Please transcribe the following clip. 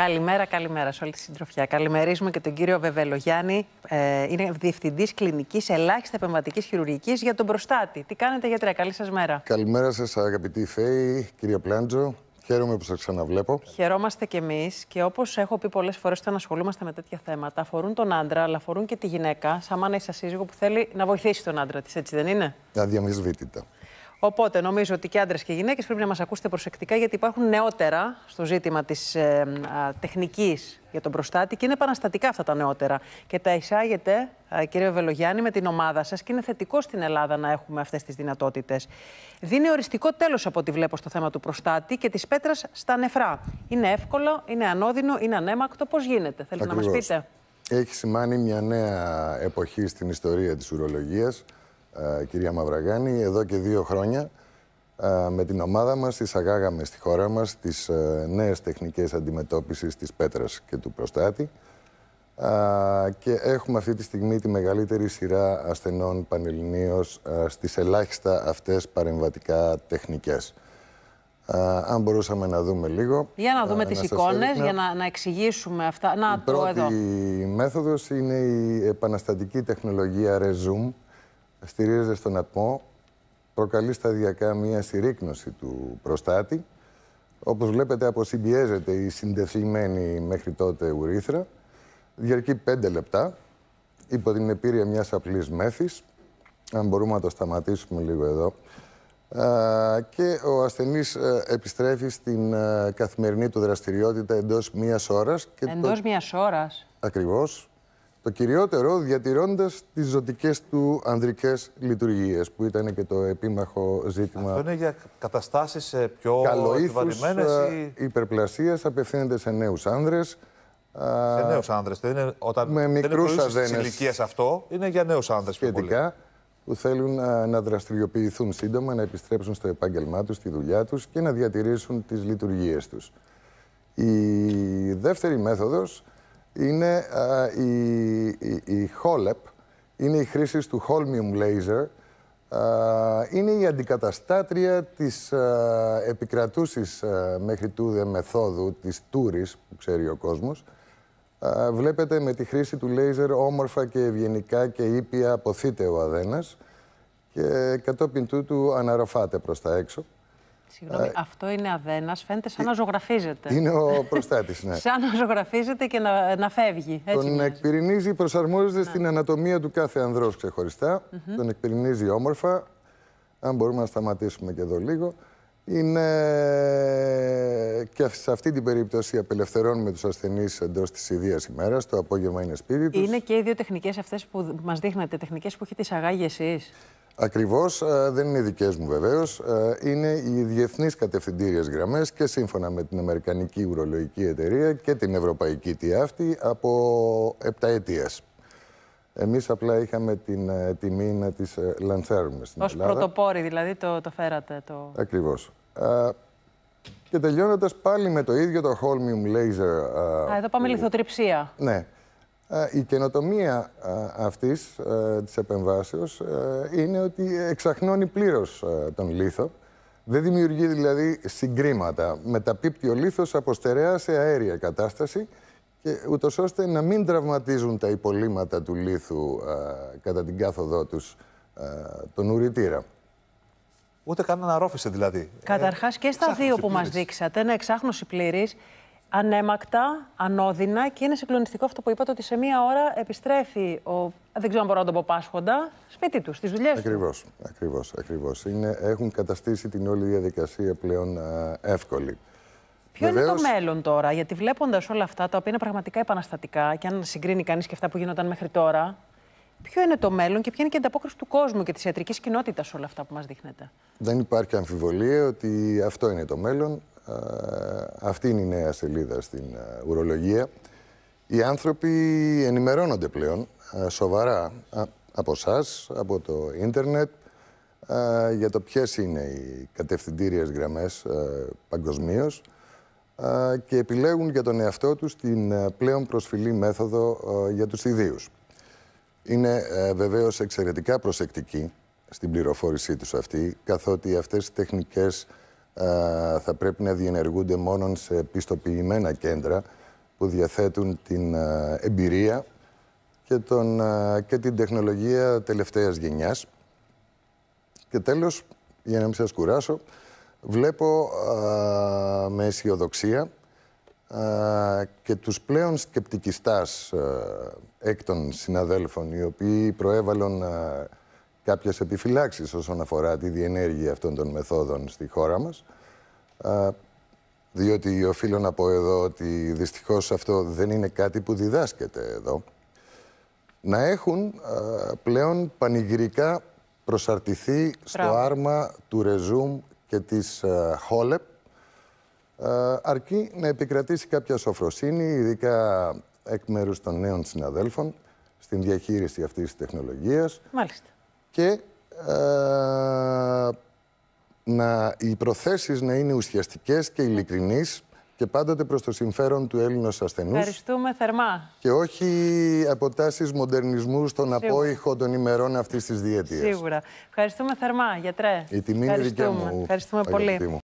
Καλημέρα, καλημέρα σε όλη τη συντροφιά. Καλημερίζουμε και τον κύριο Βεβελογιάννη. Ε, είναι διευθυντής κλινικής ελάχιστα επεμβατικής χειρουργικής για τον προστάτη. Τι κάνετε, γιατρέα, καλή σας μέρα. Καλημέρα σας, αγαπητή Φέη, κύριο Πλάντζο. Χαίρομαι που σας ξαναβλέπω. Χαιρόμαστε κι εμείς. Και όπως έχω πει πολλές φορές όταν ασχολούμαστε με τέτοια θέματα, αφορούν τον άντρα, αλλά αφορούν και τη γυναίκα. Σαν μάνα ή σύζυγο που θέλει να βοηθήσει τον άντρα της, έτσι δεν είναι. Αδιαμφισβήτητα. Οπότε νομίζω ότι και άντρες και γυναίκες πρέπει να μας ακούσετε προσεκτικά, γιατί υπάρχουν νεότερα στο ζήτημα της ε, τεχνικής για τον προστάτη και είναι επαναστατικά αυτά τα νεότερα. Και τα εισάγετε, κύριε Βελογιάννη, με την ομάδα σας και είναι θετικό στην Ελλάδα να έχουμε αυτές τις δυνατότητες. Δίνει οριστικό τέλος από ό,τι βλέπω στο θέμα του προστάτη και της πέτρας στα νεφρά. Είναι εύκολο, είναι ανώδυνο, είναι ανέμακτο. Πώς γίνεται, θέλετε να μας πείτε. Έχει σημάνει μια νέα εποχή στην ιστορία της ουρολογίας. Ε, κυρία Μαυραγάνη, εδώ και δύο χρόνια ε, με την ομάδα μας αγάγαμε στη χώρα μας τις ε, νέες τεχνικές αντιμετώπισης της πέτρας και του προστάτη και έχουμε αυτή τη στιγμή τη μεγαλύτερη σειρά ασθενών πανελληνίως στις ελάχιστα αυτές παρεμβατικά τεχνικές. Αν μπορούσαμε να δούμε λίγο. Για να δούμε τις εικόνες, για να, να εξηγήσουμε αυτά. Να, η πρώτη μέθοδος είναι η επαναστατική τεχνολογία ReZoom, στηρίζεται στον ατμό, προκαλεί σταδιακά μία συρρήκνωση του προστάτη. Όπως βλέπετε αποσυμπιέζεται η συντεθειμένη μέχρι τότε ουρήθρα. Διαρκεί 5 λεπτά υπό την επίρρεια μιας απλής μέθης. Αν μπορούμε να το σταματήσουμε λίγο εδώ. Και ο ασθενής ε, επιστρέφει στην ε, καθημερινή του δραστηριότητα εντός μίας ώρας. Και εντός το... μίας ώρας. Ακριβώς. Το κυριότερο διατηρώντας τις ζωτικές του ανδρικές λειτουργίες που ήταν και το επίμαχο ζήτημα. Αυτό είναι για καταστάσεις ε, πιο επιβαρημένες ε, ή... υπερπλασίας απευθύνεται σε νέους άνδρες. Σε νέους άνδρες. Δεν είναι, όταν με δεν μικρούς είναι αυτό, είναι για νέους άνδρες σχετικά, που θέλουν να, να δραστηριοποιηθούν σύντομα, να επιστρέψουν στο επάγγελμά τους, στη δουλειά τους και να διατηρήσουν τις λειτουργίες τους. Η δεύτερη μέθοδος είναι ε, η, η, είναι η χρήση του Holmium Laser, α, ε, είναι η αντικαταστάτρια της ε, επικρατούσης μέχρι τούδε μεθόδου, της τούρης που ξέρει ο κόσμος. Βλέπετε με τη χρήση του λέιζερ όμορφα και ευγενικά και ήπια αποθείται ο αδένας και κατόπιν τούτου αναρροφάται προς τα έξω. Συγγνώμη, ε, αυτό είναι αδένας. Φαίνεται σαν ε, να ζωγραφίζεται. Είναι ο προστάτης, ναι. σαν να ζωγραφίζεται και να, να φεύγει. Έτσι τον εκπυρηνίζει, προσαρμόζεται ναι. στην ανατομία του κάθε ανδρός ξεχωριστά. Mm Τον εκπυρηνίζει όμορφα. Αν μπορούμε να σταματήσουμε και εδώ λίγο. Είναι και σε αυτή την περίπτωση απελευθερώνουμε τους ασθενείς εντός της ιδίας ημέρας, το απόγευμα είναι σπίτι τους. Είναι και οι δύο τεχνικές αυτές που μας δείχνατε, τεχνικές που έχετε εισαγάγει εσείς. Ακριβώς, ε, δεν είναι δικές μου βεβαίως. Ε, είναι οι διεθνείς κατευθυντήριες γραμμές και σύμφωνα με την Αμερικανική Ουρολογική Εταιρεία και την Ευρωπαϊκή ΤΙΑΦΤΗ από επταετία. Εμείς απλά είχαμε την ε, τιμή να τις λανθέρουμε στην Ελλάδα. Ως πρωτοπόροι δηλαδή το, το φέρατε. Το... Ακριβώς. και τελειώνοντας πάλι με το ίδιο το Holmium Laser. Α, εδώ πάμε λιθοτριψία. Ναι. Ε, η καινοτομία ε, αυτής ε, της επεμβάσεως είναι ότι εξαχνώνει πλήρως τον λίθο. Δεν δημιουργεί δηλαδή συγκρήματα. Μεταπίπτει ο λίθος από στερεά σε αέρια κατάσταση και ούτως ώστε να μην τραυματίζουν τα υπολείμματα του λίθου κατά την κάθοδό τους τον ουρητήρα. Ούτε καν αναρρόφησε δηλαδή. Καταρχάς και στα δύο που μας δείξατε, ένα εξάχνωση πλήρης ανέμακτα, ανώδυνα και είναι συγκλονιστικό αυτό που είπατε ότι σε μία ώρα επιστρέφει ο. Δεν ξέρω αν μπορώ να τον πω Πάσχοντα, σπίτι του, στις δουλειές του. Ακριβώς, ακριβώς. Είναι, έχουν καταστήσει την όλη διαδικασία πλέον εύκολη. Ποιο Βεβαίως... είναι το μέλλον τώρα, γιατί βλέποντας όλα αυτά τα οποία είναι πραγματικά επαναστατικά και αν συγκρίνει κανείς και αυτά που γίνονταν μέχρι τώρα, Ποιο είναι το μέλλον και ποια είναι και η ανταπόκριση του κόσμου και της ιατρικής κοινότητας σε όλα αυτά που μας δείχνετε. Δεν υπάρχει αμφιβολία ότι αυτό είναι το μέλλον. Ε, αυτή είναι η νέα σελίδα στην ε, ουρολογία. Οι άνθρωποι ενημερώνονται πλέον ε, σοβαρά από εσά, από το ίντερνετ, για το ποιες είναι οι κατευθυντήριες γραμμές παγκοσμίω και επιλέγουν για τον εαυτό τους την πλέον προσφυλή μέθοδο για τους ιδίους. Είναι βεβαίως εξαιρετικά προσεκτικοί στην πληροφόρησή τους αυτή, καθότι αυτές οι τεχνικές ε, θα πρέπει να διενεργούνται μόνο σε πιστοποιημένα κέντρα που διαθέτουν την ε, εμπειρία και, τον, ε, και την τεχνολογία τελευταίας γενιάς. Και τέλος, για να μην σας κουράσω, βλέπω με αισιοδοξία και τους πλέον σκεπτικιστάς α, συναδέλφων, οι οποίοι προέβαλαν κάποιες επιφυλάξεις όσον αφορά τη διενέργεια αυτών των μεθόδων στη χώρα μας. Διότι οφείλω να πω εδώ ότι δυστυχώς αυτό δεν είναι κάτι που διδάσκεται εδώ. Να έχουν πλέον πανηγυρικά προσαρτηθεί στο άρμα του Ρεζούμ και της Χόλεπ αρκεί να επικρατήσει κάποια σοφροσύνη, ειδικά εκ μέρους των νέων συναδέλφων, στην διαχείριση αυτής της τεχνολογίας. Μάλιστα και ε, να, οι προθέσεις να είναι ουσιαστικές και ειλικρινείς και πάντοτε προς το συμφέρον του Έλληνος ασθενούς. Ευχαριστούμε θερμά. Και όχι αποτάσεις μοντερνισμού στον απόϊχο των ημερών αυτής της διετίας. Σίγουρα. Ευχαριστούμε θερμά, γιατρέ. Η τιμή είναι δικιά μου. Ευχαριστούμε πολύ.